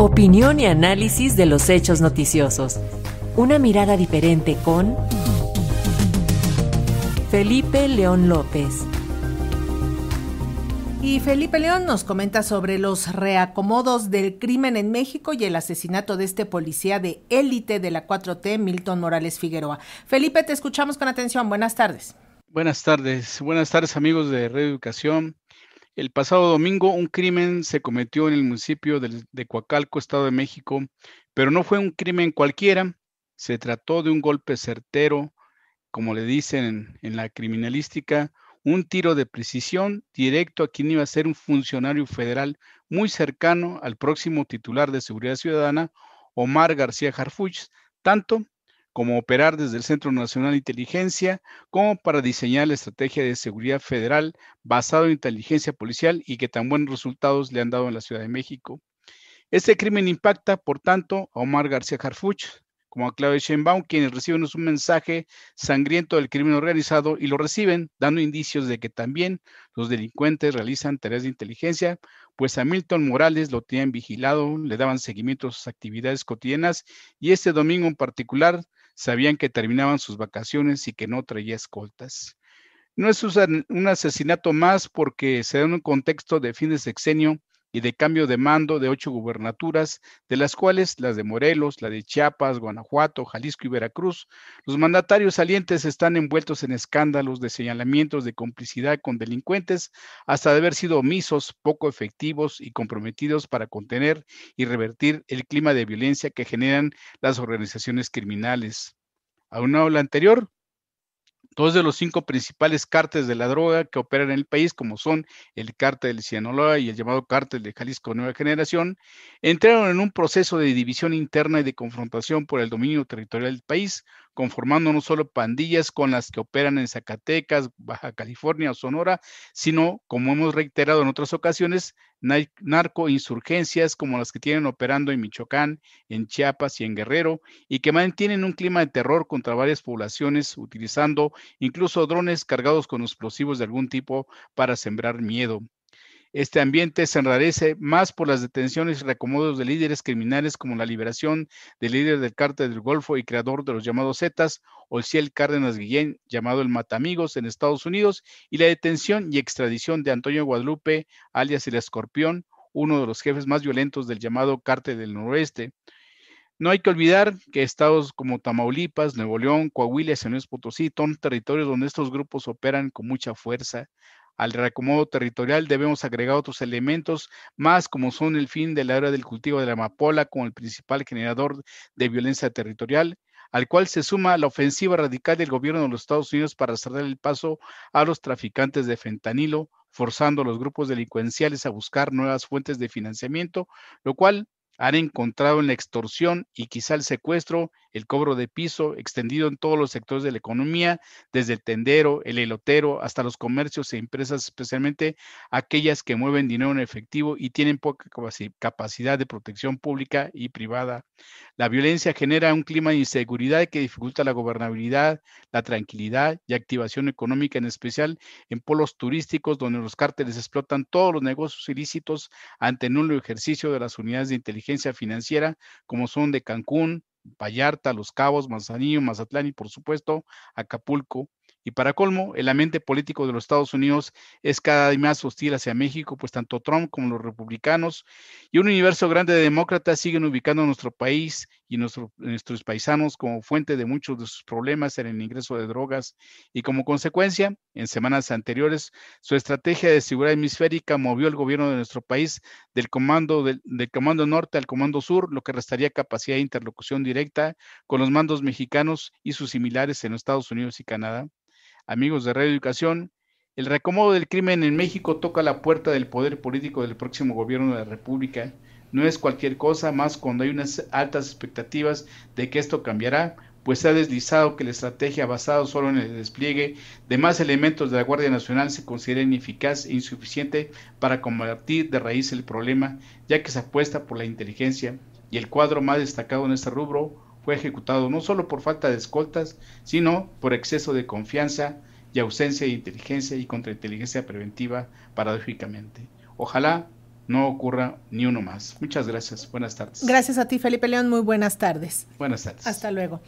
Opinión y análisis de los hechos noticiosos. Una mirada diferente con Felipe León López. Y Felipe León nos comenta sobre los reacomodos del crimen en México y el asesinato de este policía de élite de la 4T, Milton Morales Figueroa. Felipe, te escuchamos con atención. Buenas tardes. Buenas tardes. Buenas tardes amigos de Reeducación. El pasado domingo un crimen se cometió en el municipio de, Coacalco, Estado de México, pero no fue un crimen cualquiera, se trató de un golpe certero, como le dicen en, en la criminalística, un tiro de precisión directo a quien iba a ser un funcionario federal muy cercano al próximo titular de Seguridad Ciudadana, Omar García Harfuch, tanto como operar desde el Centro Nacional de Inteligencia, como para diseñar la estrategia de seguridad federal basada en inteligencia policial y que tan buenos resultados le han dado en la Ciudad de México. Este crimen impacta, por tanto, a Omar García Harfuch, como a Claudia Sheinbaum, quienes reciben un mensaje sangriento del crimen organizado y lo reciben dando indicios de que también los delincuentes realizan tareas de inteligencia, pues a Milton Morales lo tenían vigilado, le daban seguimiento a sus actividades cotidianas y este domingo en particular Sabían que terminaban sus vacaciones y que no traía escoltas. No es un asesinato más porque se da en un contexto de fin de sexenio y de cambio de mando de ocho gubernaturas, de las cuales las de Morelos, la de Chiapas, Guanajuato, Jalisco y Veracruz, los mandatarios salientes están envueltos en escándalos de señalamientos de complicidad con delincuentes, hasta de haber sido omisos, poco efectivos y comprometidos para contener y revertir el clima de violencia que generan las organizaciones criminales. A una lo anterior, dos de los cinco principales cárteles de la droga que operan en el país, como son el cártel del Sinaloa y el llamado cártel de Jalisco Nueva Generación, entraron en un proceso de división interna y de confrontación por el dominio territorial del país, conformando no solo pandillas con las que operan en Zacatecas, Baja California o Sonora, sino, como hemos reiterado en otras ocasiones, narcoinsurgencias como las que tienen operando en Michoacán, en Chiapas y en Guerrero, y que mantienen un clima de terror contra varias poblaciones, utilizando incluso drones cargados con explosivos de algún tipo para sembrar miedo. Este ambiente se enrarece más por las detenciones y reacomodos de líderes criminales como la liberación del líder del cártel del Golfo y creador de los llamados Zetas, ciel Cárdenas Guillén, llamado el Matamigos en Estados Unidos, y la detención y extradición de Antonio Guadalupe, alias el Escorpión, uno de los jefes más violentos del llamado cártel del noroeste. No hay que olvidar que estados como Tamaulipas, Nuevo León, Coahuila y San Luis Potosí son territorios donde estos grupos operan con mucha fuerza. Al reacomodo territorial debemos agregar otros elementos más como son el fin de la era del cultivo de la amapola como el principal generador de violencia territorial, al cual se suma la ofensiva radical del gobierno de los Estados Unidos para cerrar el paso a los traficantes de fentanilo, forzando a los grupos delincuenciales a buscar nuevas fuentes de financiamiento, lo cual han encontrado en la extorsión y quizá el secuestro, el cobro de piso, extendido en todos los sectores de la economía, desde el tendero, el elotero, hasta los comercios e empresas, especialmente aquellas que mueven dinero en efectivo y tienen poca capacidad de protección pública y privada. La violencia genera un clima de inseguridad que dificulta la gobernabilidad, la tranquilidad y activación económica, en especial en polos turísticos, donde los cárteles explotan todos los negocios ilícitos ante el nulo ejercicio de las unidades de inteligencia financiera, como son de Cancún, Vallarta, Los Cabos, Manzanillo, Mazatlán y por supuesto Acapulco, y para colmo, el ambiente político de los Estados Unidos es cada vez más hostil hacia México, pues tanto Trump como los republicanos y un universo grande de demócratas siguen ubicando a nuestro país y nuestros paisanos como fuente de muchos de sus problemas en el ingreso de drogas y como consecuencia, en semanas anteriores, su estrategia de seguridad hemisférica movió el gobierno de nuestro país del comando, del, del comando norte al comando sur, lo que restaría capacidad de interlocución directa con los mandos mexicanos y sus similares en los Estados Unidos y Canadá amigos de Radio Educación. El recomodo del crimen en México toca la puerta del poder político del próximo gobierno de la República. No es cualquier cosa, más cuando hay unas altas expectativas de que esto cambiará, pues se ha deslizado que la estrategia basada solo en el despliegue de más elementos de la Guardia Nacional se considera ineficaz e insuficiente para combatir de raíz el problema, ya que se apuesta por la inteligencia y el cuadro más destacado en este rubro fue ejecutado no solo por falta de escoltas, sino por exceso de confianza y ausencia de inteligencia y contrainteligencia preventiva, paradójicamente. Ojalá no ocurra ni uno más. Muchas gracias. Buenas tardes. Gracias a ti, Felipe León. Muy buenas tardes. Buenas tardes. Hasta luego.